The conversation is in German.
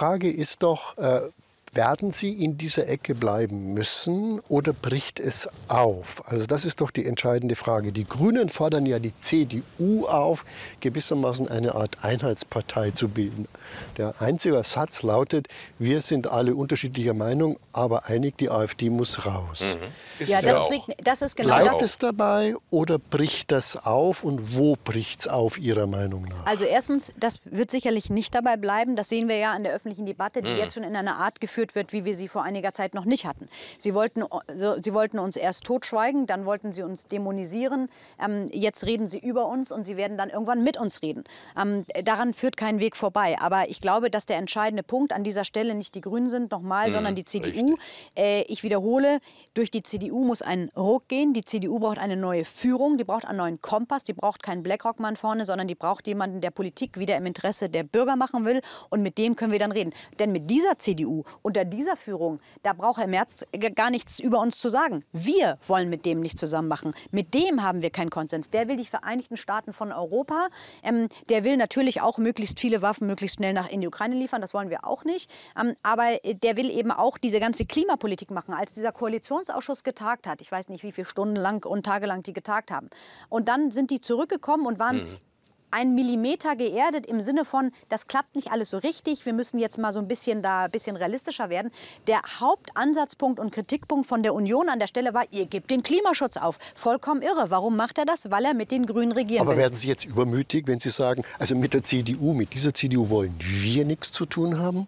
Frage ist doch, äh, werden Sie in dieser Ecke bleiben müssen oder bricht es auf? Also das ist doch die entscheidende Frage. Die Grünen fordern ja die CDU auf, gewissermaßen eine Art Einheitspartei zu bilden. Der einzige Satz lautet, wir sind alle unterschiedlicher Meinung, aber einig, die AfD muss raus. Mhm. Ja, das, trägt, das ist genau Bleibt das. es dabei oder bricht das auf und wo bricht es auf Ihrer Meinung nach? Also erstens, das wird sicherlich nicht dabei bleiben. Das sehen wir ja an der öffentlichen Debatte, die mhm. jetzt schon in einer Art geführt geführt wird, wie wir sie vor einiger Zeit noch nicht hatten. Sie wollten, sie wollten uns erst totschweigen, dann wollten sie uns dämonisieren. Ähm, jetzt reden sie über uns und sie werden dann irgendwann mit uns reden. Ähm, daran führt kein Weg vorbei. Aber ich glaube, dass der entscheidende Punkt an dieser Stelle nicht die Grünen sind, nochmal, mhm, sondern die CDU. Äh, ich wiederhole, durch die CDU muss ein Ruck gehen. Die CDU braucht eine neue Führung, die braucht einen neuen Kompass, die braucht keinen Blackrock-Mann vorne, sondern die braucht jemanden, der Politik wieder im Interesse der Bürger machen will. Und mit dem können wir dann reden. Denn mit dieser CDU und unter dieser Führung, da braucht Herr Merz gar nichts über uns zu sagen. Wir wollen mit dem nicht zusammen machen. Mit dem haben wir keinen Konsens. Der will die Vereinigten Staaten von Europa. Ähm, der will natürlich auch möglichst viele Waffen möglichst schnell nach in die Ukraine liefern. Das wollen wir auch nicht. Ähm, aber äh, der will eben auch diese ganze Klimapolitik machen. Als dieser Koalitionsausschuss getagt hat, ich weiß nicht, wie viele Stunden lang und tagelang die getagt haben. Und dann sind die zurückgekommen und waren mhm ein Millimeter geerdet im Sinne von, das klappt nicht alles so richtig, wir müssen jetzt mal so ein bisschen da ein bisschen realistischer werden. Der Hauptansatzpunkt und Kritikpunkt von der Union an der Stelle war, ihr gebt den Klimaschutz auf. Vollkommen irre. Warum macht er das? Weil er mit den Grünen regiert. Aber will. werden Sie jetzt übermütig, wenn Sie sagen, also mit der CDU, mit dieser CDU wollen wir nichts zu tun haben?